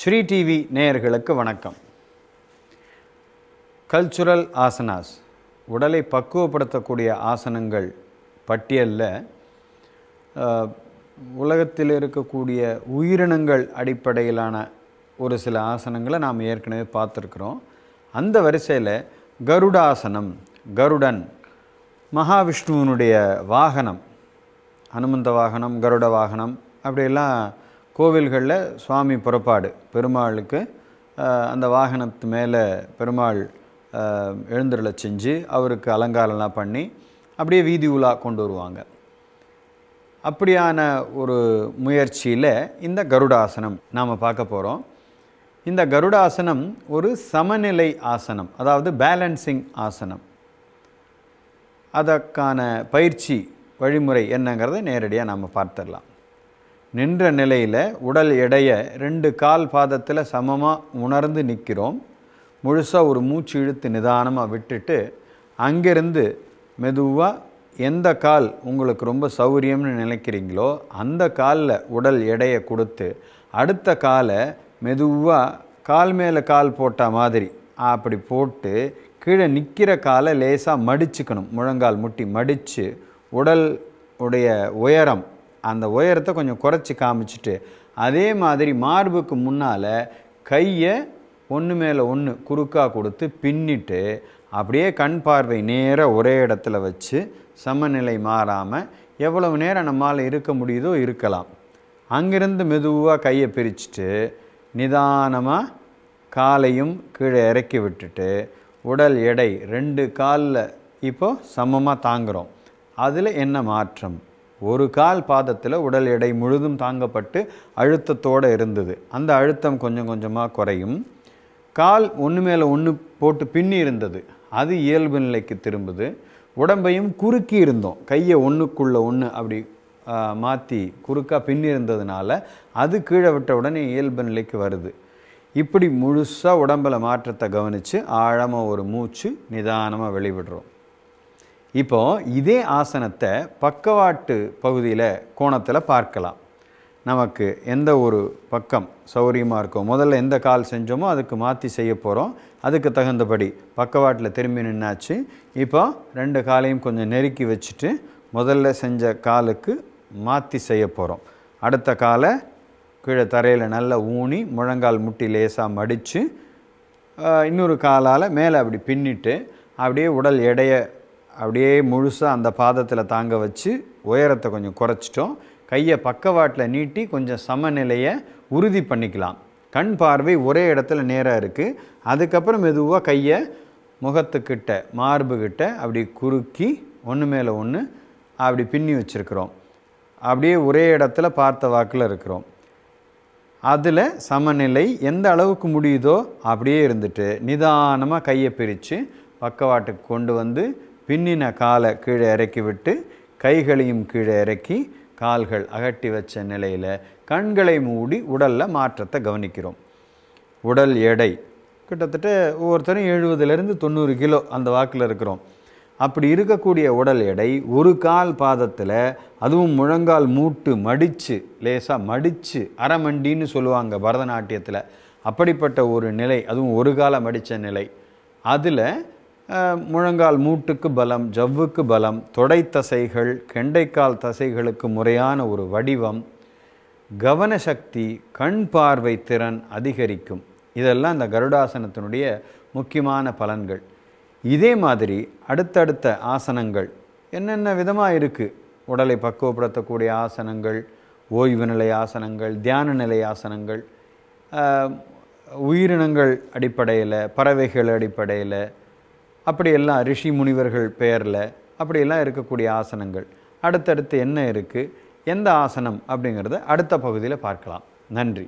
Sri TV நேயர்களுக்கு வணக்கம் cultural asanas உடலை பக்குவப்படுத்தக்கூடிய ஆசனங்கள் பட்டியலில் உலகத்தில் இருக்கக்கூடிய உயிரினங்கள் அடிப்படையிலான ஒரு சில ஆசனங்களை நாம் ஏற்கனவே பார்த்துருக்குறோம் அந்த வரிசையில் கருடாசனம் கருடன் மகாவிஷ்ணுவனுடைய வாகனம் அனுமந்த வாகனம் கருட வாகனம் அப்படியெல்லாம் கோவில்களில் சுவாமி புறப்பாடு பெருமாளுக்கு அந்த வாகனத்து மேலே பெருமாள் எழுந்தருளை செஞ்சு அவருக்கு அலங்காரம்லாம் பண்ணி அப்படியே வீதி உலா கொண்டு வருவாங்க அப்படியான ஒரு முயற்சியில் இந்த கருடாசனம் நாம் பார்க்க போகிறோம் இந்த கருடாசனம் ஒரு சமநிலை ஆசனம் அதாவது பேலன்சிங் ஆசனம் அதற்கான பயிற்சி வழிமுறை என்னங்கிறத நேரடியாக நாம் பார்த்துடலாம் நின்ற நிலையில் உடல் எடையை ரெண்டு கால் பாதத்தில் சமமாக உணர்ந்து நிற்கிறோம் முழுசாக ஒரு மூச்சு இழுத்து நிதானமாக விட்டுட்டு அங்கேருந்து மெதுவாக எந்த கால் உங்களுக்கு ரொம்ப சௌரியம்னு நினைக்கிறீங்களோ அந்த காலில் உடல் எடையை கொடுத்து அடுத்த காலை மெதுவாக கால் மேலே கால் போட்ட மாதிரி அப்படி போட்டு கீழே நிற்கிற காலை லேசாக மடிச்சுக்கணும் முழங்கால் முட்டி மடித்து உடல் உடைய உயரம் அந்த உயரத்தை கொஞ்சம் குறைச்சி காமிச்சிட்டு அதே மாதிரி மார்புக்கு முன்னால் கையை ஒன்று மேலே ஒன்று குறுக்காக கொடுத்து பின்னிட்டு அப்படியே கண் பார்வை நேராக ஒரே இடத்துல வச்சு சமநிலை மாறாமல் எவ்வளவு நேரம் நம்மால் இருக்க முடியுதோ இருக்கலாம் அங்கிருந்து மெதுவாக கையை பிரிச்சுட்டு நிதானமாக காலையும் கீழே இறக்கி விட்டுட்டு உடல் எடை ரெண்டு காலில் இப்போது சமமாக தாங்குகிறோம் அதில் என்ன மாற்றம் ஒரு கால் பாதத்தில் உடல் எடை முழுதும் தாங்கப்பட்டு அழுத்தத்தோடு இருந்தது அந்த அழுத்தம் கொஞ்சம் கொஞ்சமாக குறையும் கால் ஒன்று மேலே ஒன்று போட்டு பின்னி இருந்தது அது இயல்பு நிலைக்கு திரும்புது உடம்பையும் குறுக்கி இருந்தோம் கையை ஒன்றுக்குள்ளே ஒன்று அப்படி மாற்றி குறுக்காக பின்னி இருந்ததுனால அது கீழே விட்ட உடனே இயல்பு நிலைக்கு வருது இப்படி முழுசாக உடம்பில் மாற்றத்தை கவனித்து ஆழமாக ஒரு மூச்சு நிதானமாக வெளிவிடுறோம் இப்போ இதே ஆசனத்தை பக்கவாட்டு பகுதியில் கோணத்தில் பார்க்கலாம் நமக்கு எந்த ஒரு பக்கம் சௌரியமாக இருக்கோ முதல்ல எந்த கால் செஞ்சோமோ அதுக்கு மாற்றி செய்ய போகிறோம் அதுக்கு தகுந்தபடி பக்கவாட்டில் திரும்பி நின்னாச்சு இப்போ ரெண்டு காலையும் கொஞ்சம் நெருக்கி வச்சுட்டு முதல்ல செஞ்ச காலுக்கு மாற்றி செய்ய போகிறோம் அடுத்த காலை கீழே தரையில் நல்லா ஊனி முழங்கால் முட்டி லேசாக மடித்து இன்னொரு காலால் மேலே அப்படி பின்னிட்டு அப்படியே உடல் எடையை அப்படியே முழுசாக அந்த பாதத்தில் தாங்க வச்சு உயரத்தை கொஞ்சம் குறைச்சிட்டோம் கையை பக்கவாட்டில் நீட்டி கொஞ்சம் சமநிலையை உறுதி பண்ணிக்கலாம் கண் பார்வை ஒரே இடத்துல நேராக இருக்குது அதுக்கப்புறம் மெதுவாக கையை முகத்துக்கிட்ட மார்புக்கிட்ட அப்படி குறுக்கி ஒன்று மேலே ஒன்று அப்படி பின்னி வச்சுருக்குறோம் அப்படியே ஒரே இடத்துல பார்த்த வாக்கில் இருக்கிறோம் அதில் சமநிலை எந்த அளவுக்கு முடியுதோ அப்படியே இருந்துட்டு நிதானமாக கையை பிரித்து பக்கவாட்டுக்கு கொண்டு வந்து பின்னின காலை கீழே இறக்கி விட்டு கைகளையும் கீழே இறக்கி கால்கள் அகட்டி வச்ச நிலையில் கண்களை மூடி உடலில் மாற்றத்தை கவனிக்கிறோம் உடல் எடை கிட்டத்தட்ட ஒவ்வொருத்தரும் எழுபதுலேருந்து தொண்ணூறு கிலோ அந்த வாக்கில் இருக்கிறோம் அப்படி இருக்கக்கூடிய உடல் எடை ஒரு கால் பாதத்தில் அதுவும் முழங்கால் மூட்டு மடித்து லேசாக மடித்து அரைமண்டின்னு சொல்லுவாங்க பரதநாட்டியத்தில் அப்படிப்பட்ட ஒரு நிலை அதுவும் ஒரு கால மடித்த நிலை அதில் முழங்கால் மூட்டுக்கு பலம் ஜவ்வுக்கு பலம் தொடை தசைகள் கெண்டைக்கால் தசைகளுக்கு முறையான ஒரு வடிவம் கவனசக்தி கண் பார்வை திறன் அதிகரிக்கும் இதெல்லாம் இந்த கருடாசனத்தினுடைய முக்கியமான பலன்கள் இதே மாதிரி அடுத்தடுத்த ஆசனங்கள் என்னென்ன விதமாக இருக்குது உடலை பக்குவப்படுத்தக்கூடிய ஆசனங்கள் ஓய்வு நிலை ஆசனங்கள் தியான நிலை ஆசனங்கள் உயிரினங்கள் அடிப்படையில் பறவைகள் அடிப்படையில் அப்படியெல்லாம் ரிஷி முனிவர்கள் பெயரில் அப்படியெல்லாம் இருக்கக்கூடிய ஆசனங்கள் அடுத்தடுத்து என்ன இருக்குது எந்த ஆசனம் அப்படிங்கிறத அடுத்த பகுதியில் பார்க்கலாம் நன்றி